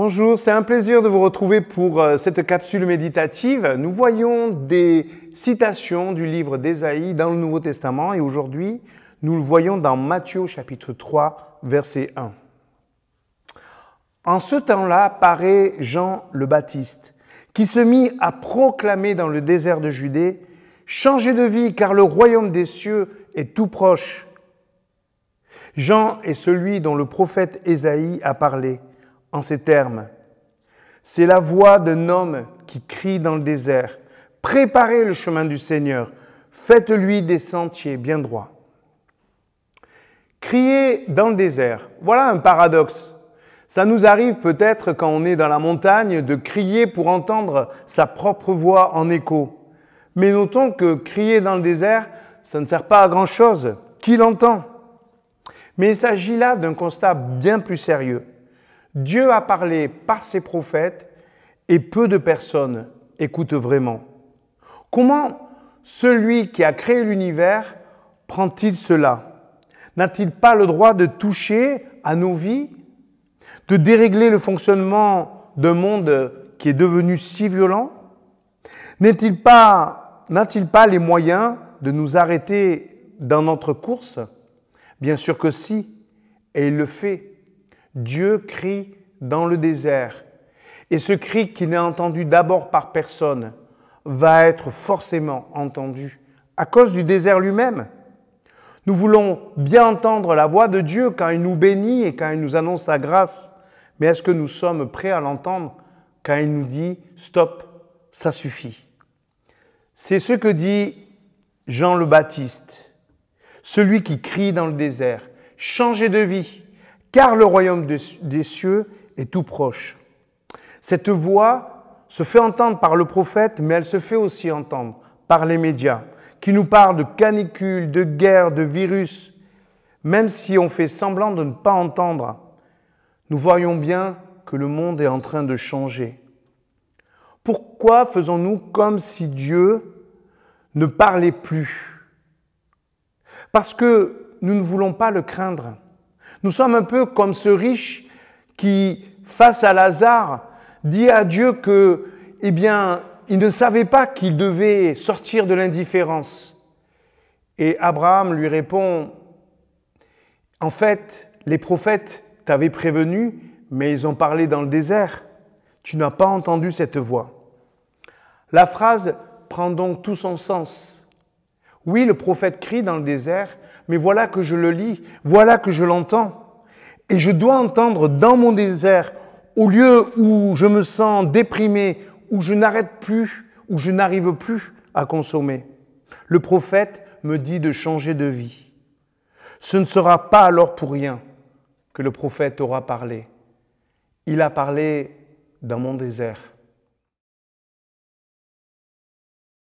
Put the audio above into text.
Bonjour, c'est un plaisir de vous retrouver pour euh, cette capsule méditative. Nous voyons des citations du livre d'Ésaïe dans le Nouveau Testament et aujourd'hui, nous le voyons dans Matthieu chapitre 3, verset 1. En ce temps-là paraît Jean le Baptiste, qui se mit à proclamer dans le désert de Judée, Changez de vie, car le royaume des cieux est tout proche. Jean est celui dont le prophète Ésaïe a parlé en ces termes. C'est la voix d'un homme qui crie dans le désert. Préparez le chemin du Seigneur, faites-lui des sentiers bien droits. Crier dans le désert, voilà un paradoxe. Ça nous arrive peut-être quand on est dans la montagne de crier pour entendre sa propre voix en écho. Mais notons que crier dans le désert, ça ne sert pas à grand-chose. Qui l'entend Mais il s'agit là d'un constat bien plus sérieux. Dieu a parlé par ses prophètes et peu de personnes écoutent vraiment. Comment celui qui a créé l'univers prend-il cela N'a-t-il pas le droit de toucher à nos vies De dérégler le fonctionnement d'un monde qui est devenu si violent N'a-t-il pas, les moyens de nous arrêter dans notre course Bien sûr que si, et il le fait. Dieu crie dans le désert. Et ce cri qui n'est entendu d'abord par personne va être forcément entendu à cause du désert lui-même. Nous voulons bien entendre la voix de Dieu quand il nous bénit et quand il nous annonce sa grâce, mais est-ce que nous sommes prêts à l'entendre quand il nous dit ⁇ Stop, ça suffit ⁇ C'est ce que dit Jean le Baptiste, celui qui crie dans le désert ⁇ Changez de vie, car le royaume des cieux est tout proche. Cette voix se fait entendre par le prophète, mais elle se fait aussi entendre par les médias, qui nous parlent de canicules, de guerres, de virus, même si on fait semblant de ne pas entendre. Nous voyons bien que le monde est en train de changer. Pourquoi faisons-nous comme si Dieu ne parlait plus Parce que nous ne voulons pas le craindre. Nous sommes un peu comme ce riche qui, face à Lazare, dit à Dieu que, eh bien, il ne savait pas qu'il devait sortir de l'indifférence. Et Abraham lui répond, en fait, les prophètes t'avaient prévenu, mais ils ont parlé dans le désert. Tu n'as pas entendu cette voix. La phrase prend donc tout son sens. Oui, le prophète crie dans le désert, mais voilà que je le lis, voilà que je l'entends. Et je dois entendre dans mon désert, au lieu où je me sens déprimé, où je n'arrête plus, où je n'arrive plus à consommer. Le prophète me dit de changer de vie. Ce ne sera pas alors pour rien que le prophète aura parlé. Il a parlé dans mon désert.